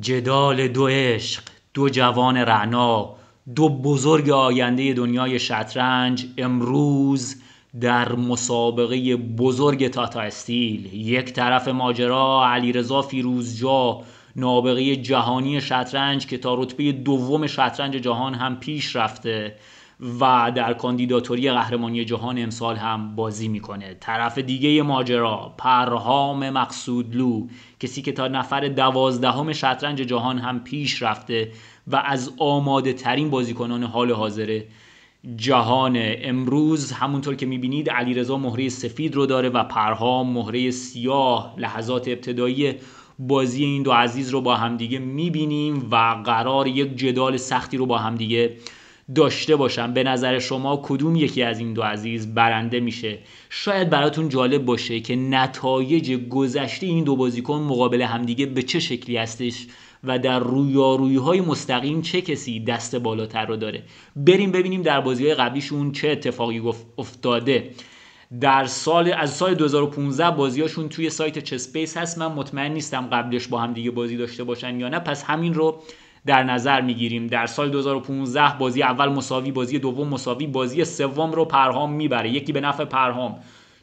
جدال دو عشق دو جوان رعنا دو بزرگ آینده دنیای شطرنج امروز در مسابقه بزرگ تاتا استیل یک طرف ماجرا علیرضا فیروزجا نابغه جهانی شطرنج که تا رتبه دوم شطرنج جهان هم پیش رفته و در کاندیداتوری قهرمانی جهان امسال هم بازی میکنه طرف دیگه ماجرا پرهام مقصودلو کسی که تا نفر دوازدهم شطرنج جهان هم پیش رفته و از آماده ترین بازیکنان حال حاضر جهان امروز همونطور که میبینید علیرضا مهره سفید رو داره و پرهام مهره سیاه لحظات ابتدایی بازی این دو عزیز رو با همدیگه میبینیم و قرار یک جدال سختی رو با همدیگه داشته باشم به نظر شما کدوم یکی از این دو عزیز برنده میشه شاید براتون جالب باشه که نتایج گذشته این دو بازیکن مقابل همدیگه به چه شکلی هستش و در رویارویی های مستقیم چه کسی دست بالاتر رو داره بریم ببینیم در بازی های قبلیشون چه اتفاقی افتاده در سال از سال 2015 بازیاشون توی سایت چسپیس هست من مطمئن نیستم قبلش با هم دیگه بازی داشته باشن یا نه پس همین رو در نظر میگیریم در سال 2015 بازی اول مساوی بازی دوم مساوی بازی سوم رو پرهام میبره یکی به نفع پرهام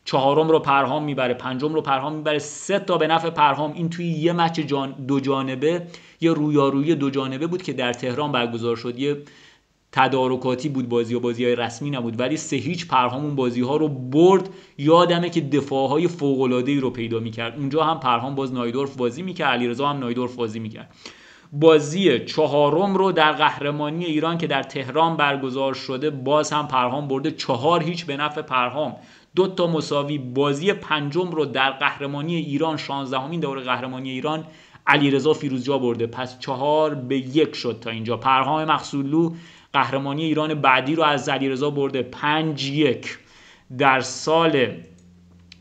چهارم رو پرهام میبره پنجم رو پرهام میبره سه تا به نفع پرهام این توی یه مچ جان دو جانبه یه رویارویی دو جانبه بود که در تهران برگزار شد یه تدارکاتی بود بازی و بازی های رسمی نبود ولی سه هیچ پرهام اون بازی ها رو برد یادمه که دفاع های فوق العاده ای رو پیدا میکرد اونجا هم پرهام باز نایدورف بازی میکرد علیرضا هم نایدورف بازی میکرد بازی چهارم رو در قهرمانی ایران که در تهران برگزار شده باز هم پرهام برده چهار هیچ به نفع پرهام دو تا مساوی بازی پنجم رو در قهرمانی ایران شانزدهمین دور قهرمانی ایران علیرضا فیروزجا برده پس چهار به یک شد تا اینجا پرهام مقصودلو قهرمانی ایران بعدی رو از علیرضا برده پنج یک در سال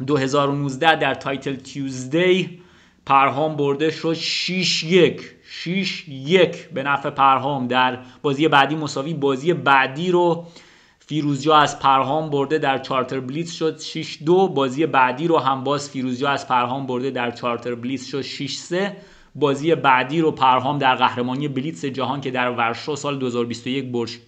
2019 در تایتل تیوزدی پرهام برده شد 6 یک 6 یک به نفع پرهام در بازی بعدی مساوی بازی بعدی رو فیروزجا از پرهام برده در چارتر بلیس شد 6 دو بازی بعدی رو هم باز فیروزجا از پرهام برده در چارتر بلیس شد 6 3 بازی بعدی رو پرهام در قهرمانی بلیتس جهان که در ورشو سال 2021 برش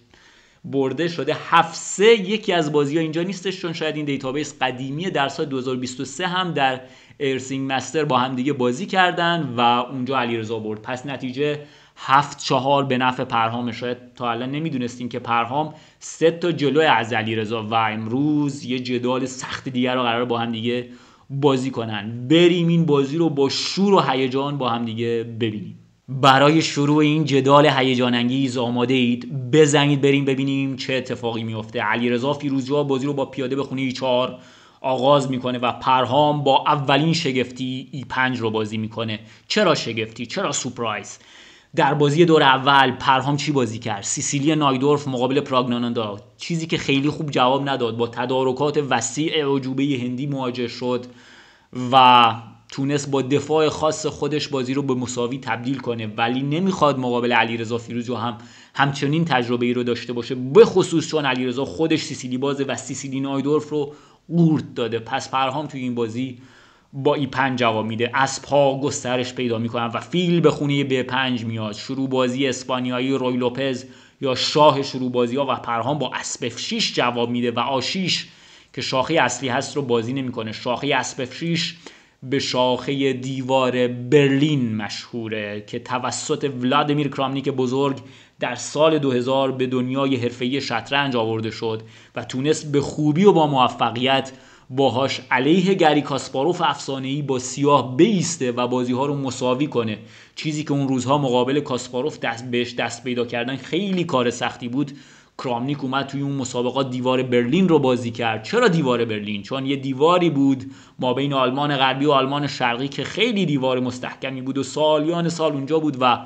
برده شده 7 یکی از بازی ها اینجا نیستش چون شاید این دیتابیس قدیمی در سال 2023 هم در ارسینگ مستر با هم دیگه بازی کردن و اونجا علیرضا برد پس نتیجه هفت چهار به نفع پرهام شاید تا الان نمیدونستیم که پرهام سه تا جلو از علیرضا و امروز یه جدال سخت دیگر رو قرار با هم دیگه بازی کنن بریم این بازی رو با شور و هیجان با هم دیگه ببینیم برای شروع این جدال هیجان انگیز آماده اید بزنید بریم ببینیم چه اتفاقی میفته علیرضا جا بازی رو با پیاده به خونه ای چار آغاز میکنه و پرهام با اولین شگفتی ای 5 رو بازی میکنه چرا شگفتی چرا سورپرایز در بازی دور اول پرهام چی بازی کرد سیسیلی نایدورف مقابل پراگناناندا چیزی که خیلی خوب جواب نداد با تدارکات وسیع عجوبه هندی مواجه شد و تونست با دفاع خاص خودش بازی رو به مساوی تبدیل کنه ولی نمیخواد مقابل علیرضا فیروزی هم همچنین تجربه ای رو داشته باشه به خصوص چون علیرضا خودش سیسیلی بازه و سیسیلی نایدورف رو قورت داده پس پرهام توی این بازی با ای 5 جواب میده از پا گسترش پیدا میکنن و فیل به خونه به 5 میاد شروع بازی اسپانیایی روی لوپز یا شاه شروع بازی ها و پرهام با اسب 6 جواب میده و آشیش که شاخه اصلی هست رو بازی نمیکنه شاخه اسب 6 به شاخه دیوار برلین مشهوره که توسط ولادیمیر کرامنیک بزرگ در سال 2000 به دنیای حرفه‌ای شطرنج آورده شد و تونست به خوبی و با موفقیت باهاش علیه گری کاسپاروف افسانه‌ای با سیاه بیسته و بازیها رو مساوی کنه چیزی که اون روزها مقابل کاسپاروف دست بهش دست پیدا کردن خیلی کار سختی بود کرامنیک اومد توی اون مسابقات دیوار برلین رو بازی کرد چرا دیوار برلین چون یه دیواری بود ما بین آلمان غربی و آلمان شرقی که خیلی دیوار مستحکمی بود و سالیان سال اونجا بود و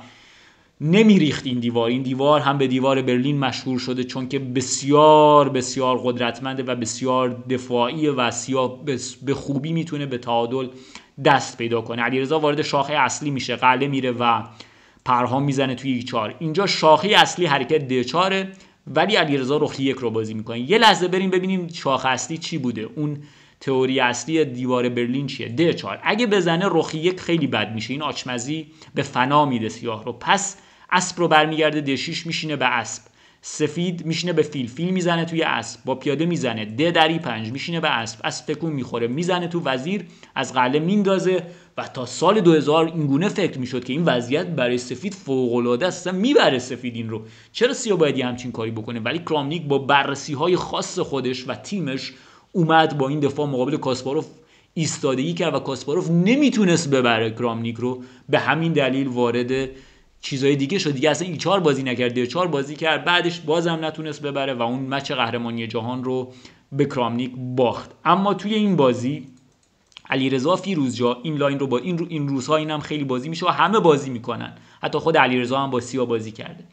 نمیریخت این دیوار این دیوار هم به دیوار برلین مشهور شده چون که بسیار بسیار قدرتمنده و بسیار دفاعی و سیاه به خوبی میتونه به تعادل دست پیدا کنه علیرضا وارد شاخه اصلی میشه قله میره و پرها میزنه توی ای اینجا شاخه اصلی حرکت د ولی علیرضا رخی یک رو بازی میکنه یه لحظه بریم ببینیم شاخ اصلی چی بوده اون تئوری اصلی دیوار برلین چیه د 4 اگه بزنه رخی یک خیلی بد میشه این آچمزی به فنا میده سیاه رو پس اسب رو برمیگرده د 6 میشینه به اسب سفید میشینه به فیل فیل میزنه توی اسب با پیاده میزنه ده دری پنج میشینه به اسب اسب تکون میخوره میزنه تو وزیر از قله میندازه و تا سال 2000 اینگونه فکر میشد که این وضعیت برای سفید فوق العاده است میبره سفید این رو چرا سیا باید همچین کاری بکنه ولی کرامنیک با بررسی های خاص خودش و تیمش اومد با این دفاع مقابل کاسپاروف ایستادگی کرد و کاسپاروف نمیتونست ببره کرامنیک رو به همین دلیل وارد چیزای دیگه شد دیگه اصلا چهار بازی نکرد چهار بازی کرد بعدش بازم نتونست ببره و اون مچ قهرمانی جهان رو به کرامنیک باخت اما توی این بازی علیرضا فیروزجا این لاین رو با این رو این روزها اینم خیلی بازی میشه و همه بازی میکنن حتی خود علیرضا هم با سیا بازی کرده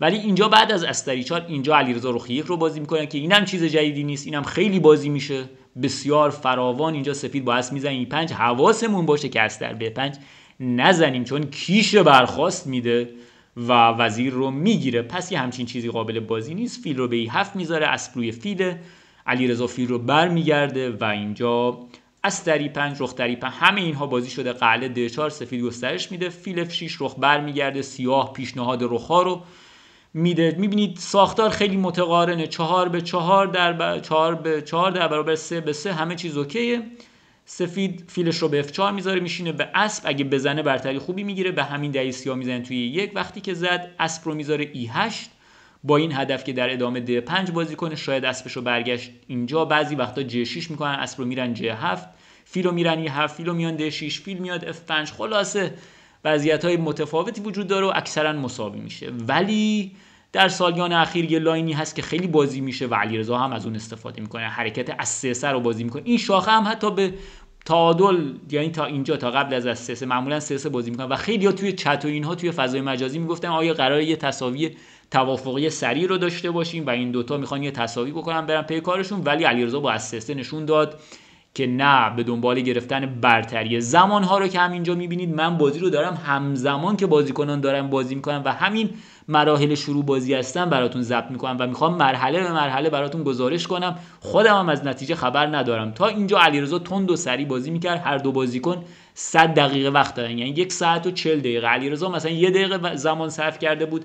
ولی اینجا بعد از استریچار اینجا علیرضا یک رو بازی میکنن که اینم چیز جدیدی نیست اینم خیلی بازی میشه بسیار فراوان اینجا سفید با اس میزنه این پنج حواسمون باشه که به پنج نزنیم چون کیش برخواست میده و وزیر رو میگیره پس یه همچین چیزی قابل بازی نیست فیل رو به ای هفت میذاره اسب روی فیله علیرضا فیل رو بر میگرده و اینجا از استری پنج رخ دری پنج همه اینها بازی شده قله د چار سفید گسترش میده فیل اف 6 رخ میگرده سیاه پیشنهاد رخ ها رو میده میبینید ساختار خیلی متقارنه چهار به چهار در ب... چهار به چهار در برابر سه به سه همه چیز اوکیه سفید فیلش رو به F4 میذاره میشینه به اسب اگه بزنه برتری خوبی میگیره به همین دلیل سیاه میزنه توی یک وقتی که زد اسب رو میذاره E8 با این هدف که در ادامه D5 بازی کنه شاید اسبش رو برگشت اینجا بعضی وقتا g 6 میکنن اسب رو میرن g 7 فیل رو میرن E7 فیل رو میان D6 فیل میاد F5 خلاصه وضعیت های متفاوتی وجود داره و اکثرا مساوی میشه ولی در سالیان اخیر یه لاینی هست که خیلی بازی میشه و علیرضا هم از اون استفاده میکنه حرکت از سه سر رو بازی میکنه این شاخه هم حتی به تعادل یعنی تا اینجا تا قبل از سه معمولا سه بازی میکنه و خیلی ها توی چت و اینها توی فضای مجازی میگفتن آیا قرار یه تساوی توافقی سری رو داشته باشیم و این دوتا میخوان یه تساوی بکنن برن پی کارشون ولی علیرضا با اسسه نشون داد که نه به دنبال گرفتن برتری زمان ها رو که همینجا میبینید من بازی رو دارم همزمان که بازیکنان دارم بازی میکنن و همین مراحل شروع بازی هستن براتون ضبط میکنم و میخوام مرحله به مرحله براتون گزارش کنم خودم هم از نتیجه خبر ندارم تا اینجا علیرضا تند و سری بازی میکرد هر دو بازیکن 100 دقیقه وقت دارن یعنی یک ساعت و 40 دقیقه علیرضا مثلا یه دقیقه زمان صرف کرده بود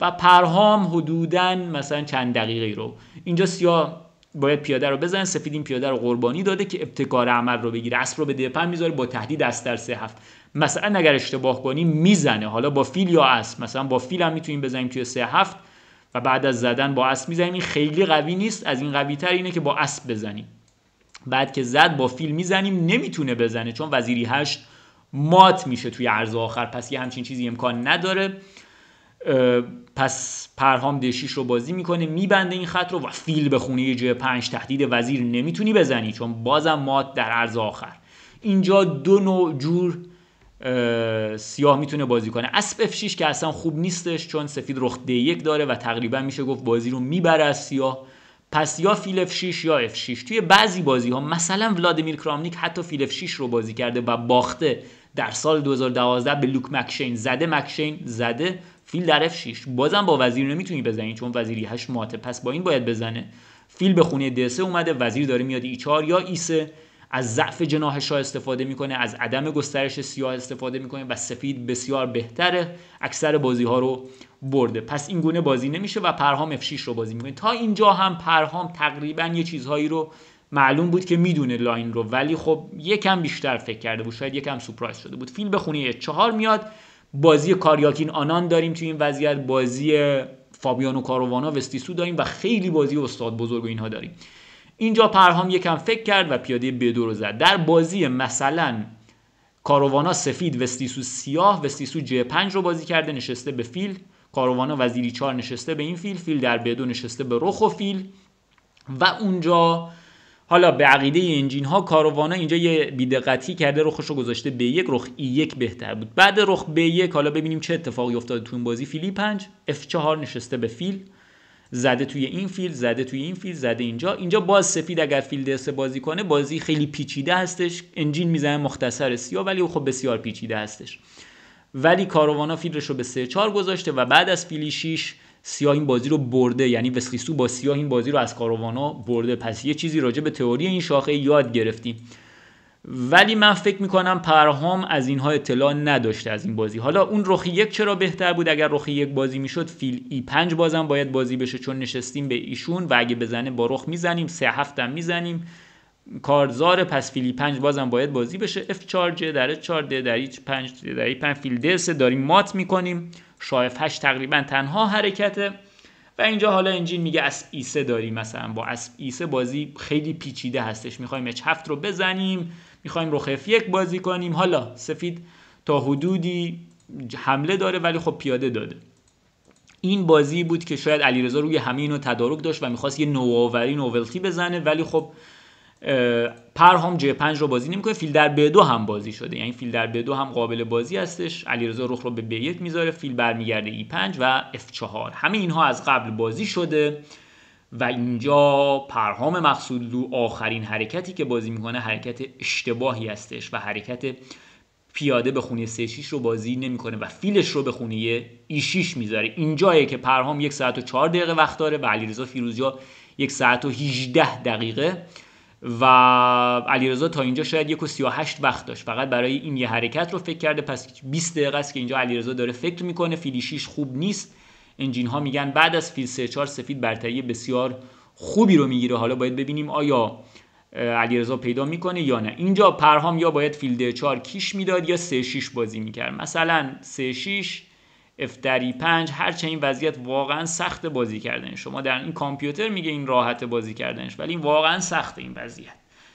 و پرهام حدودا مثلا چند دقیقه رو اینجا سیا باید پیاده رو بزنه سفید این پیاده رو قربانی داده که ابتکار عمل رو بگیره اسب رو به دپن میذاره با تهدید دست در سه هفت مثلا اگر اشتباه کنیم میزنه حالا با فیل یا اسب مثلا با فیل هم میتونیم بزنیم توی سه هفت و بعد از زدن با اسب میزنیم این خیلی قوی نیست از این قوی تر اینه که با اسب بزنیم بعد که زد با فیل میزنیم نمیتونه بزنه چون وزیری هشت مات میشه توی عرض آخر پس یه همچین چیزی امکان نداره پس پرهام دشیش رو بازی میکنه میبنده این خط رو و فیل به خونه ج پنج تهدید وزیر نمیتونی بزنی چون بازم مات در عرض آخر اینجا دو نوع جور سیاه میتونه بازی کنه اسب اف 6 که اصلا خوب نیستش چون سفید رخ د 1 داره و تقریبا میشه گفت بازی رو میبره از سیاه پس یا فیل اف 6 یا اف 6 توی بعضی بازی ها مثلا ولادیمیر کرامنیک حتی فیل اف 6 رو بازی کرده و باخته در سال 2012 به لوک مکشین زده مکشین زده فیل در اف 6 بازم با وزیر نمیتونی بزنی چون وزیری 8 ماته پس با این باید بزنه فیل به خونه دسه اومده وزیر داره میاد ای 4 یا ای از ضعف جناح شاه استفاده میکنه از عدم گسترش سیاه استفاده میکنه و سفید بسیار بهتره اکثر بازی ها رو برده پس این گونه بازی نمیشه و پرهام اف رو بازی میکنه تا اینجا هم پرهام تقریبا یه چیزهایی رو معلوم بود که میدونه لاین رو ولی خب یکم بیشتر فکر کرده بود شاید یکم سورپرایز شده بود فیل خونه چهار میاد بازی کاریاکین آنان داریم توی این وضعیت بازی فابیانو کاروانا وستیسو داریم و خیلی بازی استاد بزرگ و اینها داریم اینجا پرهام یکم فکر کرد و پیاده به2 رو زد در بازی مثلا کاروانا سفید وستیسو سیاه وستیسو ج 5 رو بازی کرده نشسته به فیل کاروانا وزیری 4 نشسته به این فیل فیل در بدو نشسته به رخ و فیل و اونجا حالا به عقیده انجین ها کاروانا اینجا یه بیدقتی کرده رخش رو گذاشته به یک رخ ای یک بهتر بود بعد رخ به یک حالا ببینیم چه اتفاقی افتاده تو این بازی فیلی 5 F4 نشسته به فیل زده توی این فیلد زده توی این فیلد زده اینجا اینجا باز سفید اگر فیلد سه بازی کنه بازی خیلی پیچیده هستش انجین میزنه مختصر سیا ولی خب بسیار پیچیده هستش ولی کاروانا فیلدش رو به سه چهار گذاشته و بعد از فیلی 6 سیاه این بازی رو برده یعنی وسلیسو با سیاه این بازی رو از کاروانا برده پس یه چیزی راجع به تئوری این شاخه یاد گرفتیم ولی من فکر میکنم پرهام از اینها اطلاع نداشته از این بازی حالا اون رخ یک چرا بهتر بود اگر رخ یک بازی میشد فیل ای پنج بازم باید بازی بشه چون نشستیم به ایشون و اگه بزنه با رخ میزنیم سه هفتم میزنیم کارزار پس فیل پنج بازم باید بازی بشه اف 4 در 4 ده در ایچ 5 در 5 فیل د داریم مات میکنیم شایف 8 تقریبا تنها حرکته و اینجا حالا انجین میگه اسب ایسه داریم مثلا با اسب ایسه بازی خیلی پیچیده هستش میخوایم اچ رو بزنیم میخوایم رخ F1 بازی کنیم حالا سفید تا حدودی حمله داره ولی خب پیاده داده این بازی بود که شاید علیرضا روی همین رو تدارک داشت و میخواست یه نوآوری نوولتی بزنه ولی خب پرهام J5 رو بازی نمیکنه فیل در B2 هم بازی شده یعنی فیل در B2 هم قابل بازی هستش علیرضا رخ رو به B1 میذاره فیل برمیگرده E5 و F4 همه اینها از قبل بازی شده و اینجا پرهام مقصودلو آخرین حرکتی که بازی میکنه حرکت اشتباهی هستش و حرکت پیاده به خونه 6 رو بازی نمیکنه و فیلش رو به خونه ای 6 میذاره اینجایه که پرهام یک ساعت و چهار دقیقه وقت داره و علیرضا فیروزجا یک ساعت و 18 دقیقه و علیرضا تا اینجا شاید یک و 38 وقت داشت فقط برای این یه حرکت رو فکر کرده پس 20 دقیقه است که اینجا علیرضا داره فکر میکنه فیلیشیش خوب نیست انجین ها میگن بعد از فیل 4 سفید برتری بسیار خوبی رو میگیره حالا باید ببینیم آیا علیرضا پیدا میکنه یا نه اینجا پرهام یا باید فیلد 4 کیش میداد یا 3 6 بازی میکرد مثلا 3 6 افتری 5 چه این وضعیت واقعا سخت بازی کردن شما در این کامپیوتر میگه این راحت بازی کردنش ولی واقعا سخت این وضعیت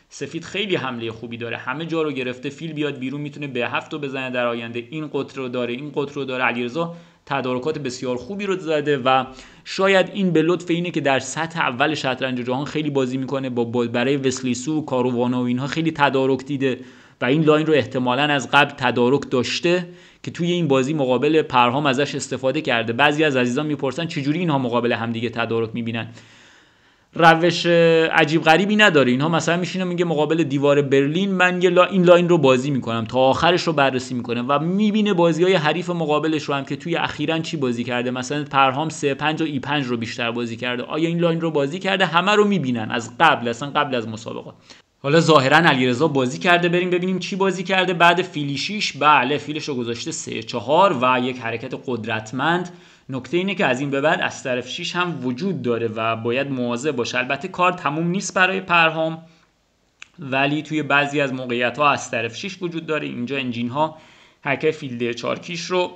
سفید خیلی حمله خوبی داره همه جا رو گرفته فیل بیاد بیرون میتونه به هفت بزنه در آینده این قطر رو داره این قطر رو داره علیرضا تدارکات بسیار خوبی رو زده و شاید این به لطف اینه که در سطح اول شطرنج جهان خیلی بازی میکنه با برای وسلیسو و کاروانا و اینها خیلی تدارک دیده و این لاین رو احتمالا از قبل تدارک داشته که توی این بازی مقابل پرهام ازش استفاده کرده بعضی از عزیزان میپرسن چجوری اینها مقابل همدیگه تدارک میبینن روش عجیب غریبی نداره اینها مثلا میشینه میگه مقابل دیوار برلین من یه لا این لاین رو بازی میکنم تا آخرش رو بررسی میکنه و میبینه بازی های حریف مقابلش رو هم که توی اخیرا چی بازی کرده مثلا پرهام 3 5 و ای 5 رو بیشتر بازی کرده آیا این لاین رو بازی کرده همه رو میبینن از قبل اصلا قبل از مسابقات حالا ظاهرا علیرضا بازی کرده بریم ببینیم چی بازی کرده بعد فیلیشیش بله فیلش رو گذاشته 3 4 و یک حرکت قدرتمند نکته اینه که از این به بعد از طرف 6 هم وجود داره و باید مواظب باشه البته کار تموم نیست برای پرهام ولی توی بعضی از موقعیت ها از طرف 6 وجود داره اینجا انجین ها حکه فیلد چارکیش رو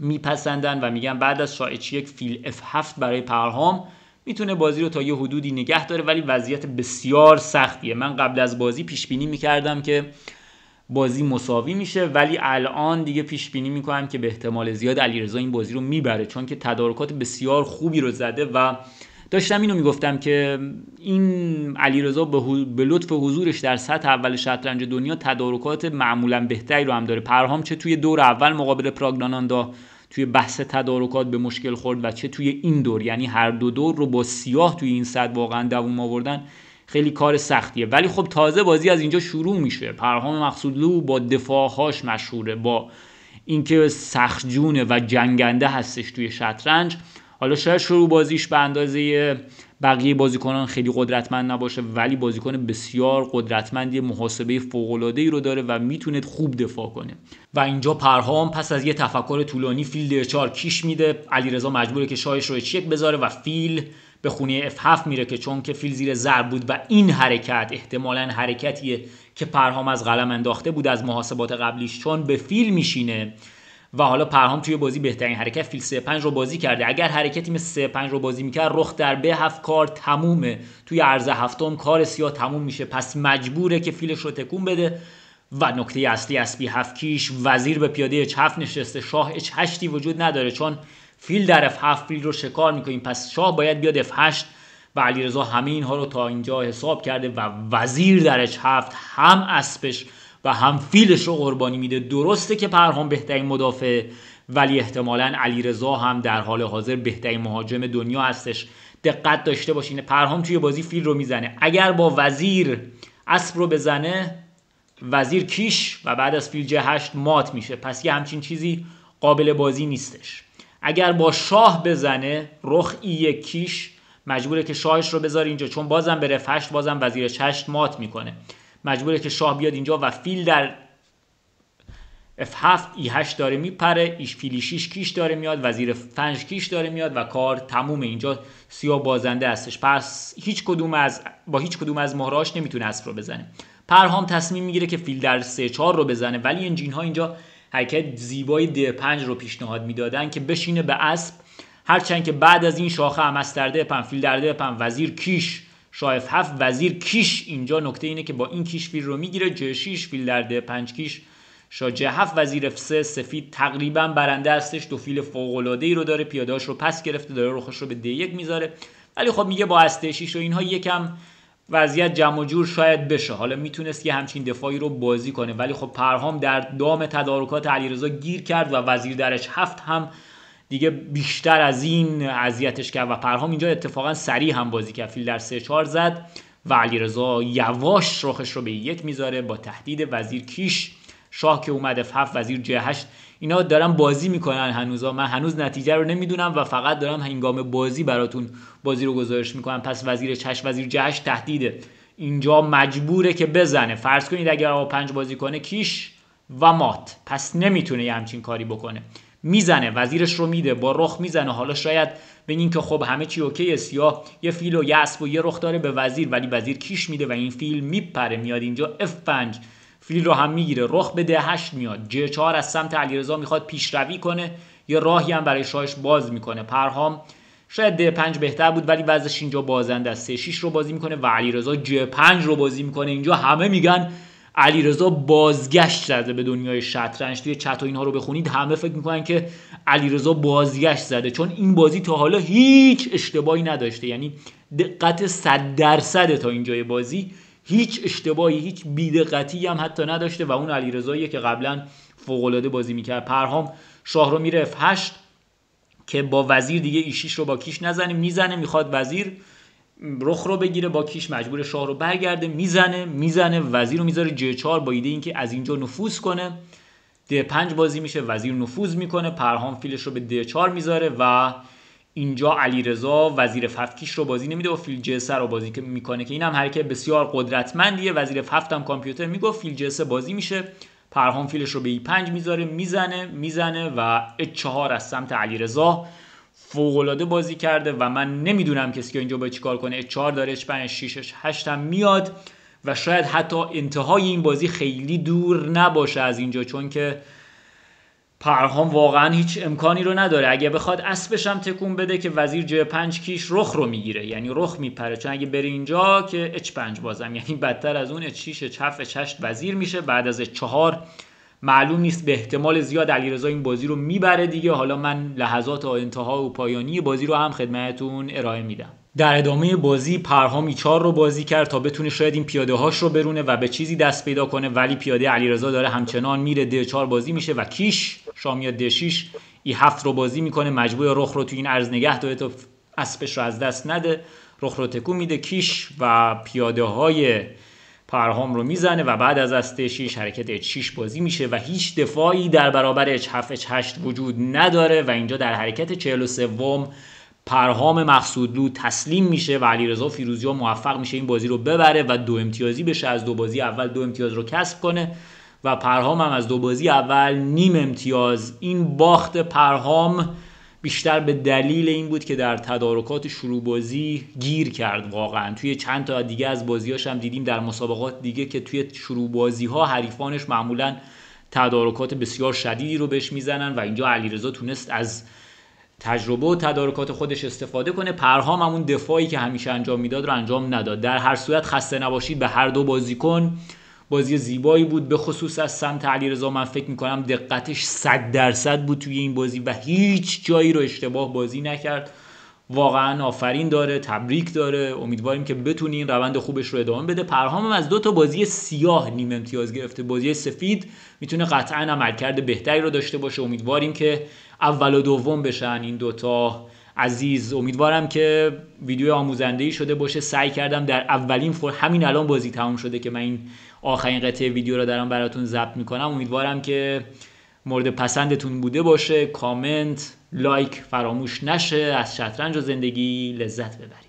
میپسندن و میگن بعد از شاید یک فیل اف 7 برای پرهام میتونه بازی رو تا یه حدودی نگه داره ولی وضعیت بسیار سختیه من قبل از بازی پیش بینی میکردم که بازی مساوی میشه ولی الان دیگه پیش بینی میکنم که به احتمال زیاد علیرضا این بازی رو میبره چون که تدارکات بسیار خوبی رو زده و داشتم اینو میگفتم که این علیرضا به لطف حضورش در سطح اول شطرنج دنیا تدارکات معمولا بهتری رو هم داره پرهام چه توی دور اول مقابل پراگناناندا توی بحث تدارکات به مشکل خورد و چه توی این دور یعنی هر دو دور رو با سیاه توی این صد واقعا دووم آوردن خیلی کار سختیه ولی خب تازه بازی از اینجا شروع میشه پرهام مقصودلو با دفاعهاش مشهوره با اینکه سختجونه و جنگنده هستش توی شطرنج حالا شاید شروع بازیش به اندازه بقیه بازیکنان خیلی قدرتمند نباشه ولی بازیکن بسیار قدرتمند یه محاسبه فوق‌العاده‌ای رو داره و میتونه خوب دفاع کنه و اینجا پرهام پس از یه تفکر طولانی فیل در کیش میده علیرضا مجبوره که شاهش رو چک بذاره و فیل به خونه F7 میره که چون که فیل زیر زر بود و این حرکت احتمالا حرکتیه که پرهام از قلم انداخته بود از محاسبات قبلیش چون به فیل میشینه و حالا پرهام توی بازی بهترین حرکت فیل 3 5 رو بازی کرده اگر حرکتی مثل 3 5 رو بازی میکرد رخ در به هفت کار تمومه توی عرض هفتم کار سیاه تموم میشه پس مجبوره که فیلش رو تکون بده و نکته اصلی اسبی هفت کیش وزیر به پیاده اچ نشسته شاه اچ 8 وجود نداره چون فیل در f فیل رو شکار میکنیم پس شاه باید بیاد F8 و علیرضا همه اینها رو تا اینجا حساب کرده و وزیر درش هفت هم اسبش و هم فیلش رو قربانی میده درسته که پرهام بهترین مدافع ولی احتمالا علیرضا هم در حال حاضر بهترین مهاجم دنیا هستش دقت داشته باشین پرهام توی بازی فیل رو میزنه اگر با وزیر اسب رو بزنه وزیر کیش و بعد از فیل جه هشت مات میشه پس یه همچین چیزی قابل بازی نیستش اگر با شاه بزنه رخ ای کیش مجبوره که شاهش رو بذاره اینجا چون بازم بره رفشت بازم وزیر چشت مات میکنه مجبوره که شاه بیاد اینجا و فیل در اف 7 ای 8 داره میپره ایش فیلی 6 کیش داره میاد وزیر 5 کیش داره میاد و کار تموم اینجا سیاه بازنده هستش پس هیچ کدوم از با هیچ کدوم از مهراش نمیتونه اسب رو بزنه پرهام تصمیم میگیره که فیل در سه 4 رو بزنه ولی انجین ها اینجا حرکت زیبای د 5 رو پیشنهاد میدادن که بشینه به اسب هرچند که بعد از این شاخه همسترده پن فیل درده پن وزیر کیش اف هفت وزیر کیش اینجا نکته اینه که با این کیش فیل رو میگیره ج 6 فیل درده پنج کیش شاه ج هفت وزیر اف سه سفید تقریبا برنده هستش دو فیل فوق العاده ای رو داره پیاداش رو پس گرفته داره رخش رو به د یک میذاره ولی خب میگه با استه 6 و اینها یکم وضعیت جمع و جور شاید بشه حالا میتونست یه همچین دفاعی رو بازی کنه ولی خب پرهام در دام تدارکات علیرضا گیر کرد و وزیر درش هفت هم دیگه بیشتر از این اذیتش کرد و پرهام اینجا اتفاقا سریع هم بازی کرد فیل در 3 4 زد و علیرضا یواش رخش رو به یک میذاره با تهدید وزیر کیش شاه که اومده هفت وزیر جه 8 اینا دارن بازی میکنن هنوزا من هنوز نتیجه رو نمیدونم و فقط دارم هنگام بازی براتون بازی رو گزارش میکنم پس وزیر چش وزیر جش تهدیده اینجا مجبوره که بزنه فرض کنید اگر آقا پنج بازی کنه کیش و مات پس نمیتونه یه همچین کاری بکنه میزنه وزیرش رو میده با رخ میزنه حالا شاید بگین که خب همه چی اوکی سیاه یه فیل و یه اسب و یه رخ داره به وزیر ولی وزیر کیش میده و این فیل میپره میاد اینجا اف 5 فیل رو هم میگیره رخ به هشت میاد ج چهار از سمت علیرضا میخواد پیشروی کنه یا راهی هم برای شاهش باز میکنه پرهام شاید ده 5 بهتر بود ولی وضعش اینجا بازنده است 3 6 رو بازی میکنه و علیرضا ج 5 رو بازی میکنه اینجا همه میگن علیرضا بازگشت زده به دنیای شطرنج توی چت و اینها رو بخونید همه فکر میکنن که علیرضا بازگشت زده چون این بازی تا حالا هیچ اشتباهی نداشته یعنی دقت 100 درصد تا اینجای بازی هیچ اشتباهی هیچ بیدقتی هم حتی نداشته و اون علیرضایی که قبلا فوقالعاده بازی میکرد پرهام شاه رو میره هشت که با وزیر دیگه ایشیش رو با کیش نزنه میزنه میخواد وزیر رخ رو بگیره با کیش مجبور شاه رو برگرده میزنه میزنه وزیر رو میذاره جه 4 با ایده اینکه از اینجا نفوذ کنه د5 بازی میشه وزیر نفوذ میکنه پرهام فیلش رو به د4 میذاره و اینجا علیرضا وزیر ففکیش رو بازی نمیده و فیل جسه رو بازی که میکنه که اینم هم حرکت بسیار قدرتمندیه وزیر ففت هم کامپیوتر میگه فیل جسه بازی میشه پرهام فیلش رو به ای 5 میذاره میزنه میزنه و اچ 4 از سمت علیرضا العاده بازی کرده و من نمیدونم کسی که اینجا با چیکار کنه اچ 4 داره اچ 5 6 8 میاد و شاید حتی انتهای این بازی خیلی دور نباشه از اینجا چون که پرهام واقعا هیچ امکانی رو نداره اگه بخواد اسبش هم تکون بده که وزیر جه 5 کیش رخ رو میگیره یعنی رخ میپره چون اگه بره اینجا که اچ 5 بازم یعنی بدتر از اون اچ 6 اچ 7 اچ 8 وزیر میشه بعد از اچ 4 معلوم نیست به احتمال زیاد علیرضا این بازی رو میبره دیگه حالا من لحظات انتها و پایانی بازی رو هم خدمتتون ارائه میدم در ادامه بازی پرهامی چار رو بازی کرد تا بتونه شاید این پیاده هاش رو برونه و به چیزی دست پیدا کنه ولی پیاده علیرضا داره همچنان میره د 4 بازی میشه و کیش شامیا د 6 ای 7 رو بازی میکنه مجبور رخ رو تو این ارز نگه داره تا اسبش رو از دست نده رخ رو تکون میده کیش و پیاده های پرهام رو میزنه و بعد از از 6 حرکت اچ بازی میشه و هیچ دفاعی در برابر اچ 7 8 وجود نداره و اینجا در حرکت 43 وم پرهام مقصودلو تسلیم میشه و علیرضا فیروزی ها موفق میشه این بازی رو ببره و دو امتیازی بشه از دو بازی اول دو امتیاز رو کسب کنه و پرهام هم از دو بازی اول نیم امتیاز این باخت پرهام بیشتر به دلیل این بود که در تدارکات شروع بازی گیر کرد واقعا توی چند تا دیگه از بازیاش هم دیدیم در مسابقات دیگه که توی شروع بازی ها حریفانش معمولا تدارکات بسیار شدیدی رو بهش میزنن و اینجا علیرضا تونست از تجربه و تدارکات خودش استفاده کنه پرهام همون دفاعی که همیشه انجام میداد رو انجام نداد در هر صورت خسته نباشید به هر دو بازیکن بازی زیبایی بود به خصوص از سمت علیرضا من فکر میکنم دقتش 100 درصد بود توی این بازی و هیچ جایی رو اشتباه بازی نکرد واقعا آفرین داره تبریک داره امیدواریم که بتونین روند خوبش رو ادامه بده پرهام از دو تا بازی سیاه نیم امتیاز گرفته بازی سفید میتونه قطعا عملکرد بهتری رو داشته باشه امیدواریم که اول و دوم بشن این دوتا عزیز امیدوارم که ویدیو آموزنده ای شده باشه سعی کردم در اولین فور همین الان بازی تمام شده که من این آخرین قطعه ویدیو رو دارم براتون ضبط میکنم امیدوارم که مورد پسندتون بوده باشه کامنت لایک فراموش نشه از شطرنج و زندگی لذت ببرید